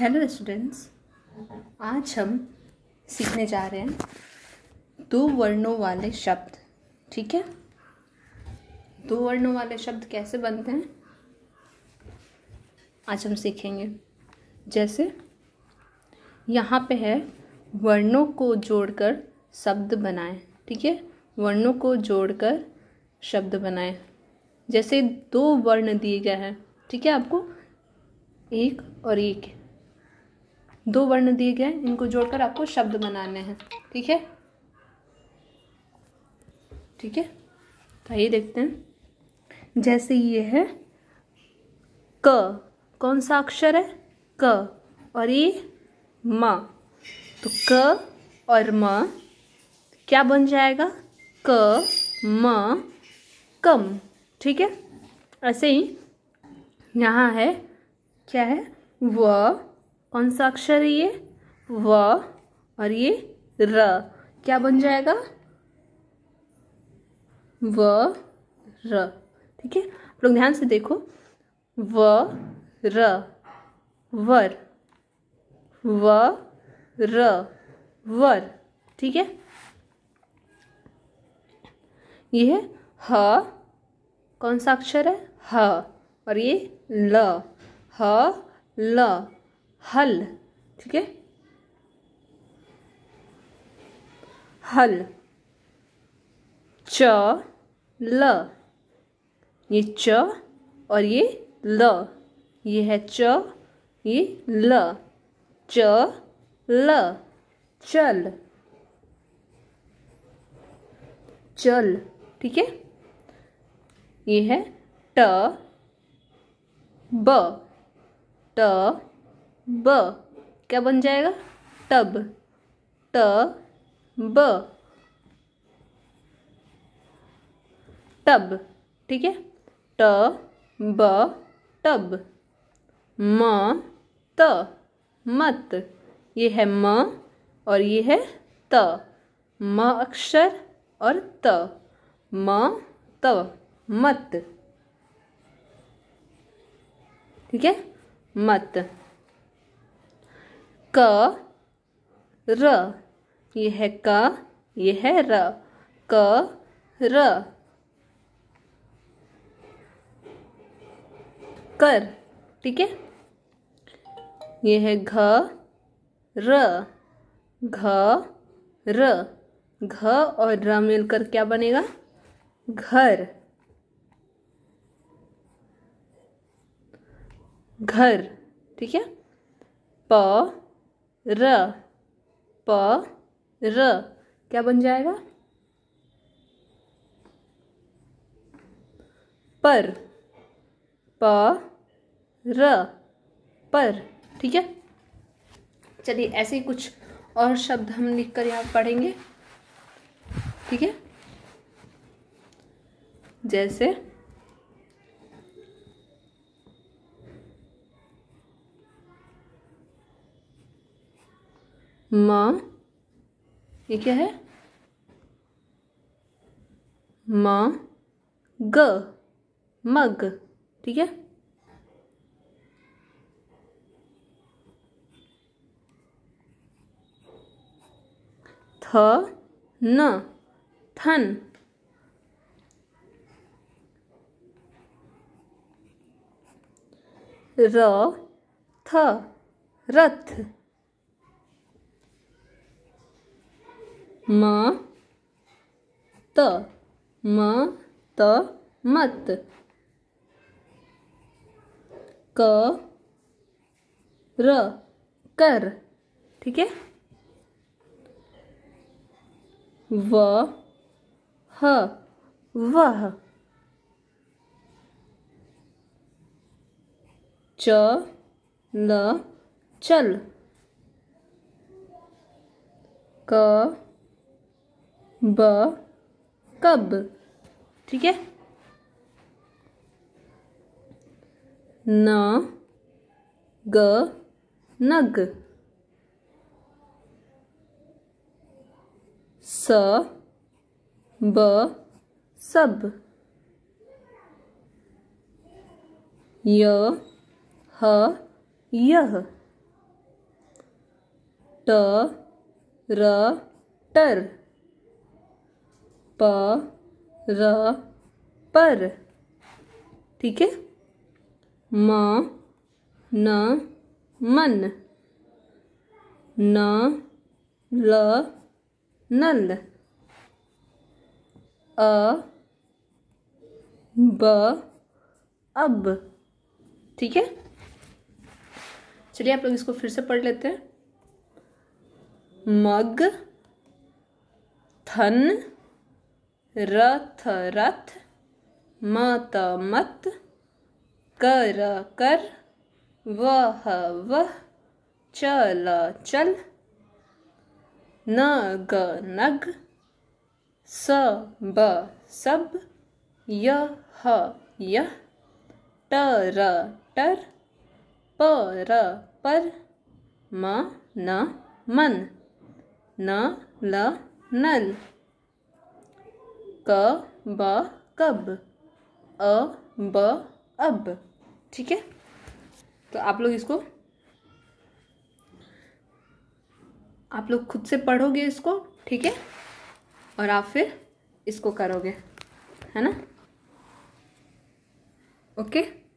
hello students आज हम सीखने जा रहे हैं दो वर्णों वाले शब्द ठीक है दो वर्णों वाले शब्द कैसे बनते हैं आज हम सीखेंगे जैसे यहाँ पे है वर्णों को जोड़कर शब्द बनाएं ठीक है वर्णों को जोड़कर शब्द बनाएं जैसे दो वर्ण दिए गए हैं ठीक है आपको एक और एक दो वर्ण दिए गए इनको जोड़कर आपको शब्द बनाने हैं ठीक है ठीक है तो आइए देखते हैं जैसे ये है क कौन सा अक्षर है क और ये म तो क और म क्या बन जाएगा क म कम ठीक है ऐसे ही यहाँ है क्या है व कौन सा अक्षर है ये व और ये र क्या बन जाएगा व र ठीक है आप लोग ध्यान से देखो व र वर व र वर ठीक है ये है ह कौन सा अक्षर है ह और ये ल ह ल हल ठीक है हल च ल ये च और ये ल ये है च ये ल च ल चल चल ठीक है ये है ट ब ट ब क्या बन जाएगा तब त ब तब ठीक है ट ब तब म त मत ये है म और ये है त म अक्षर और त म त मत ठीक है मत क र ये है क ये है र क र कर ठीक है ये है घ र घ र घ और र मिलकर क्या बनेगा घर घर ठीक है प र प र क्या बन जाएगा पर प र पर ठीक है चलिए ऐसे ही कुछ और शब्द हम लिख कर यहाँ पढ़ेंगे ठीक है जैसे म ये क्या है म ग मग ठीक है थ न थन र थ रथ म त म त मत क र कर ठीक है व ह वह च ल चल क ब कब ठीक है न ग नग स ब सब य ह यह ट र टर प र पर ठीक है म न मन न ल नल अ ब अब ठीक है चलिए आप लोग इसको फिर से पढ़ लेते हैं मग थन रथ रथ मत मत कर कर वह वह चल चल नग नग सब सब यह यह टर टर पर पर म न मन न ल नल ब कब अ ब अब ठीक है तो आप लोग इसको आप लोग खुद से पढ़ोगे इसको ठीक है और आप फिर इसको करोगे है ना ओके